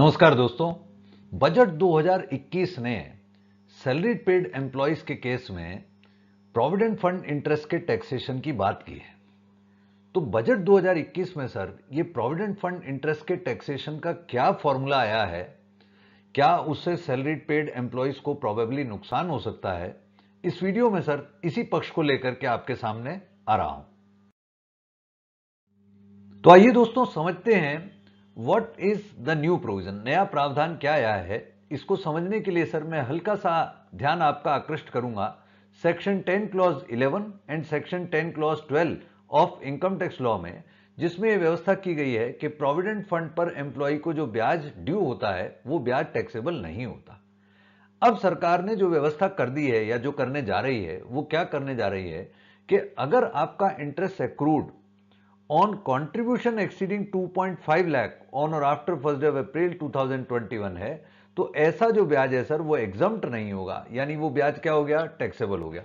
नमस्कार दोस्तों बजट 2021 ने सैलरी पेड एम्प्लॉयज के केस में प्रोविडेंट फंड इंटरेस्ट के टैक्सेशन की बात की है तो बजट 2021 में सर ये प्रोविडेंट फंड इंटरेस्ट के टैक्सेशन का क्या फॉर्मूला आया है क्या उससे सैलरी पेड एम्प्लॉयज को प्रोबेबली नुकसान हो सकता है इस वीडियो में सर इसी पक्ष को लेकर के आपके सामने आ रहा हूं तो आइए दोस्तों समझते हैं what is the new provision नया प्रावधान क्या आया है इसको समझने के लिए सर मैं हल्का सा ध्यान आपका आकृष्ट करूंगा section 10 clause 11 and section 10 clause 12 of income tax law में जिसमें यह व्यवस्था की गई है कि प्रोविडेंट फंड पर एम्प्लॉय को जो ब्याज ड्यू होता है वो ब्याज टैक्सेबल नहीं होता अब सरकार ने जो व्यवस्था कर दी है या जो करने जा रही है वो क्या करने जा रही है कि अगर आपका interest accrued on contribution exceeding 2.5 lakh on और after फर्स्ट of अप्रैल 2021 है तो ऐसा जो ब्याज है सर वो एग्जम्ट नहीं होगा यानी वो ब्याज क्या हो गया टैक्सेबल हो गया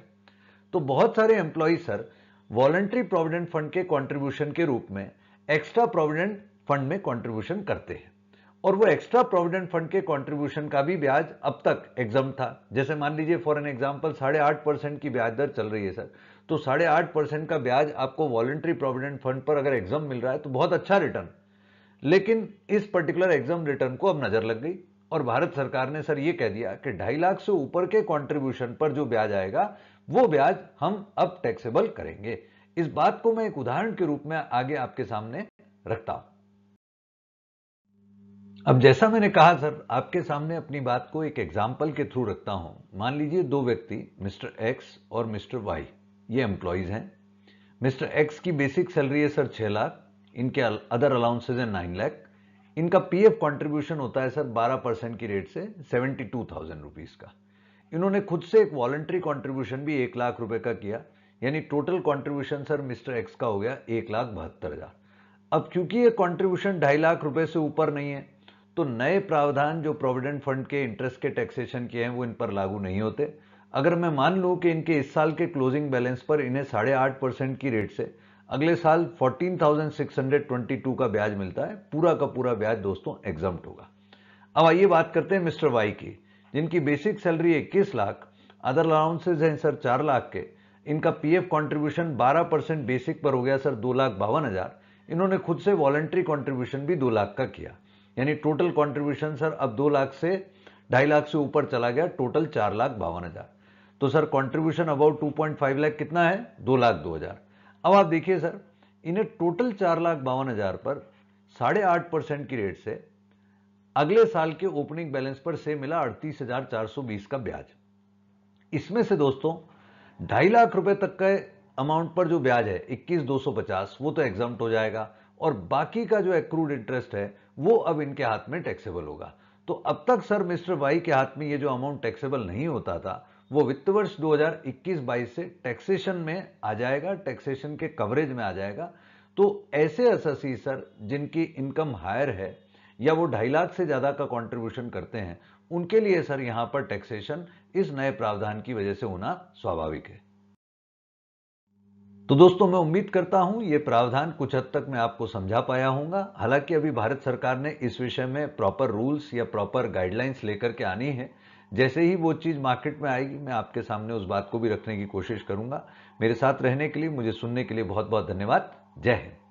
तो बहुत सारे employee sir voluntary provident fund के कॉन्ट्रीब्यूशन के रूप में एक्स्ट्रा प्रोविडेंट फंड में कॉन्ट्रीब्यूशन करते हैं और वो एक्स्ट्रा प्रोविडेंट फंड के कंट्रीब्यूशन का भी ब्याज अब तक एग्जाम था जैसे मान लीजिए फॉर एन एग्जाम्पल साढ़े आठ परसेंट की ब्याज दर चल रही है सर तो साढ़े आठ परसेंट का ब्याज आपको वॉलेंट्री प्रोविडेंट फंड पर अगर एग्जाम मिल रहा है तो बहुत अच्छा रिटर्न लेकिन इस पर्टिकुलर एग्जाम रिटर्न को अब नजर लग गई और भारत सरकार ने सर यह कह दिया कि ढाई लाख से ऊपर के कॉन्ट्रीब्यूशन पर जो ब्याज आएगा वो ब्याज हम अब टैक्सेबल करेंगे इस बात को मैं एक उदाहरण के रूप में आगे आपके सामने रखता हूं अब जैसा मैंने कहा सर आपके सामने अपनी बात को एक एग्जाम्पल के थ्रू रखता हूं मान लीजिए दो व्यक्ति मिस्टर एक्स और मिस्टर वाई ये एम्प्लॉयज हैं मिस्टर एक्स की बेसिक सैलरी है सर छह लाख इनके अदर अलाउंसेज हैं नाइन लाख इनका पीएफ कंट्रीब्यूशन होता है सर बारह परसेंट की रेट से सेवेंटी टू थाउजेंड रुपीज़ का इन्होंने खुद से एक वॉलेंट्री कॉन्ट्रीब्यूशन भी एक लाख रुपए का किया यानी total contribution sir mister X का हो गया एक लाख बहत्तर हज़ार अब क्योंकि ये कॉन्ट्रीब्यूशन ढाई लाख रुपए से ऊपर नहीं है तो नए प्रावधान जो प्रोविडेंट फंड के इंटरेस्ट के टैक्सेशन के हैं वो इन पर लागू नहीं होते अगर मैं मान लूँ कि इनके इस साल के क्लोजिंग बैलेंस पर इन्हें साढ़े आठ परसेंट की रेट से अगले साल 14,622 का ब्याज मिलता है पूरा का पूरा ब्याज दोस्तों एग्जाम होगा अब आइए बात करते हैं मिस्टर वाई की जिनकी बेसिक सैलरी इक्कीस लाख अदर अलाउंसेज हैं सर चार लाख के इनका पीएफ कंट्रीब्यूशन 12 परसेंट बेसिक पर हो गया सर दो लाख बावन हजार इन्होंने खुद से वॉलेंट्री कंट्रीब्यूशन भी दो लाख का किया यानी टोटल कॉन्ट्रीब्यूशन सर अब दो लाख से ढाई लाख से ऊपर चला गया टोटल चार लाख बावन हज़ार तो sir contribution about two point five lakh कितना है दो लाख दो हज़ार अब आप देखिए सर इन्हें टोटल चार लाख बावन हज़ार पर साढ़े आठ परसेंट की रेट से अगले साल के ओपनिंग बैलेंस पर से मिला अड़तीस हज़ार चार सौ बीस का ब्याज इसमें से दोस्तों ढाई लाख रुपए तक का अमाउंट पर जो ब्याज है इक्कीस दो सौ पचास वो तो एग्जाम्प्ट हो जाएगा और बाकी का जो एक्रूड इंटरेस्ट है वो अब इनके हाथ में टैक्सेबल होगा तो अब तक सर मिस्टर वाई के हाथ में ये जो अमाउंट टैक्सेबल नहीं होता था वो वित्त वर्ष 2021-22 से टैक्सेशन में आ जाएगा टैक्सेशन के कवरेज में आ जाएगा तो ऐसे अससी सर जिनकी इनकम हायर है या वो ढाई लाख से ज़्यादा का कंट्रीब्यूशन करते हैं उनके लिए सर यहां पर टैक्सेशन इस नए प्रावधान की वजह से होना स्वाभाविक है तो दोस्तों मैं उम्मीद करता हूं ये प्रावधान कुछ हद तक मैं आपको समझा पाया हूंगा हालांकि अभी भारत सरकार ने इस विषय में प्रॉपर रूल्स या प्रॉपर गाइडलाइंस लेकर के आनी है जैसे ही वो चीज़ मार्केट में आएगी मैं आपके सामने उस बात को भी रखने की कोशिश करूंगा मेरे साथ रहने के लिए मुझे सुनने के लिए बहुत बहुत धन्यवाद जय हिंद